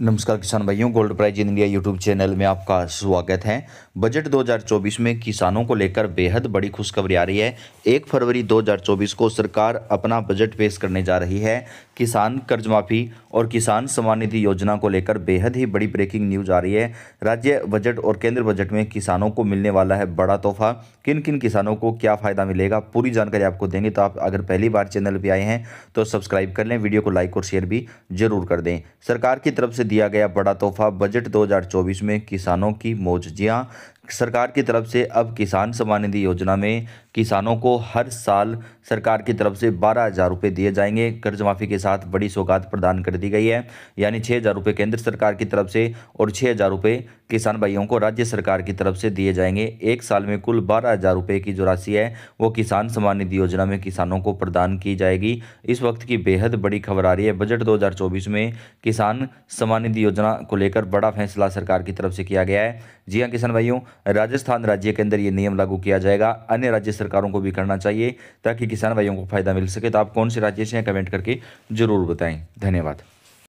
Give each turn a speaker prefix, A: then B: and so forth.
A: नमस्कार किसान भाइयों gold price in India YouTube channel में आपका स्वागत है बजट 2024 में किसानों को लेकर बेहद बड़ी खुशखबरी आ रही है एक फरवरी 2024 को सरकार अपना बजट पेश करने जा रही है किसान कर्ज माफी और किसान सम्मान निधि योजना को लेकर बेहद ही बड़ी ब्रेकिंग न्यूज आ रही है राज्य बजट और केंद्र बजट में किसानों को मिलने वाला है बड़ा तोहफा किन किन किसानों को क्या फ़ायदा मिलेगा पूरी जानकारी आपको देंगे तो आप अगर पहली बार चैनल पर आए हैं तो सब्सक्राइब कर लें वीडियो को लाइक और शेयर भी जरूर कर दें सरकार की तरफ से दिया गया बड़ा तोहफा बजट 2024 में किसानों की मौज सरकार की तरफ से अब किसान सम्मान निधि योजना में किसानों को हर साल सरकार की तरफ से बारह हज़ार रुपये दिए जाएंगे कर्ज माफ़ी के साथ बड़ी सौगात प्रदान कर दी गई है यानी छः हज़ार रुपये केंद्र सरकार की तरफ से और छः हज़ार रुपये किसान भाइयों को राज्य सरकार की तरफ से दिए जाएंगे एक साल में कुल बारह हज़ार रुपये की जो राशि है वो किसान सम्मान निधि योजना में किसानों को प्रदान की जाएगी इस वक्त की बेहद बड़ी खबर आ रही है बजट चौबीस में किसान सम्मान निधि योजना को लेकर बड़ा फैसला सरकार की तरफ से किया गया है जी हाँ किसान भाइयों राजस्थान राज्य के अंदर ये नियम लागू किया जाएगा अन्य राज्य सरकारों को भी करना चाहिए ताकि किसान भाइयों को फायदा मिल सके तो आप कौन से राज्य से हैं कमेंट करके जरूर बताएं धन्यवाद